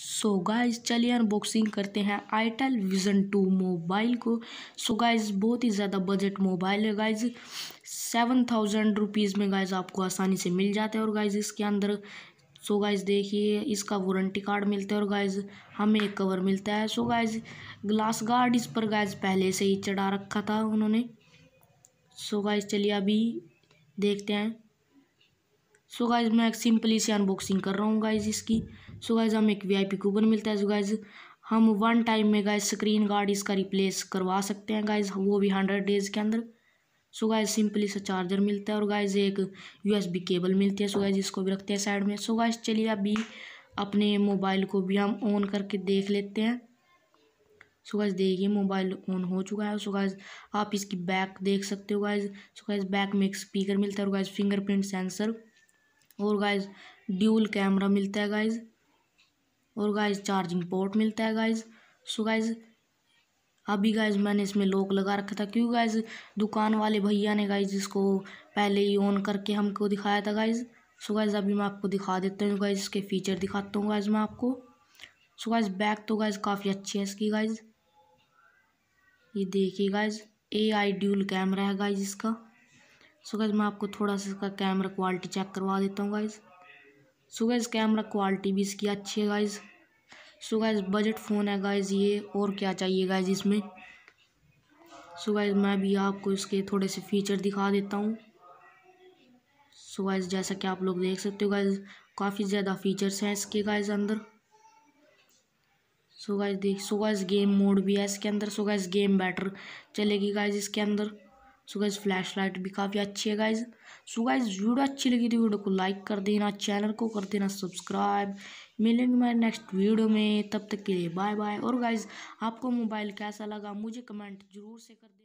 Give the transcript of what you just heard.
so guys चलिए unboxing करते हैं आईटेल विजन टू मोबाइल को सो गाइज गाइस बहुत ही ज़्यादा बजट मोबाइल है गाइस सेवन थाउजेंड रुपीज़ में गाइस आपको आसानी से मिल जाता है और गाइस इसके अंदर सो गाइज देखिए इसका वारंटी कार्ड मिलता है और गाइज हमें एक कवर मिलता है सो गाइज ग्लास गार्ड इस पर गाइज पहले से ही चढ़ा रखा था उन्होंने सो गाइज चलिए अभी देखते हैं सो गाइज मैं एक सिंपली से अनबॉक्सिंग कर रहा हूँ गाइज इसकी सो गाइज हम एक वीआईपी कूपन मिलता है सो गाइज हम वन टाइम में गाइज स्क्रीन गार्ड इसका रिप्लेस करवा सकते हैं गाइज वो भी हंड्रेड डेज़ के अंदर सो गाइज सिंपली सा चार्जर मिलता है और गाइज एक यूएसबी केबल मिलती है सो गाइज इसको भी रखते हैं साइड में सो गाइज चलिए अभी अपने मोबाइल को भी हम ऑन करके देख लेते हैं सो गाइज देखिए मोबाइल ऑन हो चुका है सो गाइज आप इसकी बैक देख सकते हो गाइज सो गाइज बैक में एक स्पीकर मिलता है और गाइज फिंगरप्रिंट सेंसर और गाइज ड्यूल कैमरा मिलता है गाइज और गाइज चार्जिंग पोर्ट मिलता है गाइज सो गाइज अभी गाइज मैंने इसमें लॉक लगा रखा था क्यों गाइज दुकान वाले भैया ने गाइज इसको पहले ही ऑन करके हमको दिखाया था गाइज सो गाइज अभी मैं आपको दिखा देता हूँ गाइज इसके फीचर दिखाता हूँ गाइज मैं आपको सो गाइज बैक तो गाइज काफ़ी अच्छी है इसकी गाइज ये देखिए guys A I dual camera है गाइज इसका सो गैज़ मैं आपको थोड़ा सा इसका कैमरा क्वालिटी चेक करवा देता हूँ guys so guys camera quality भी इसकी अच्छी है guys so guys budget phone है गाइज़ ये और क्या चाहिए गाइज़ इसमें सो गैज़ मैं भी आपको इसके थोड़े से फ़ीचर दिखा देता हूँ सो गैज़ जैसा कि आप लोग देख सकते हो गाइज़ काफ़ी ज़्यादा फ़ीचर्स हैं इसके गाइज़ अंदर सो गाइज देख सो गैज़ गेम मोड भी है इसके अंदर सो गाइज गेम बैटर चलेगी गाइज इसके अंदर सो गाइज फ्लैश लाइट भी काफ़ी अच्छी है गाइज सो गाइज वीडियो अच्छी लगी थी वीडियो तो को लाइक कर देना चैनल को कर देना सब्सक्राइब मिलेंगे मेरे नेक्स्ट वीडियो में तब तक के लिए बाय बाय और गाइज आपको मोबाइल कैसा लगा मुझे कमेंट जरूर से कर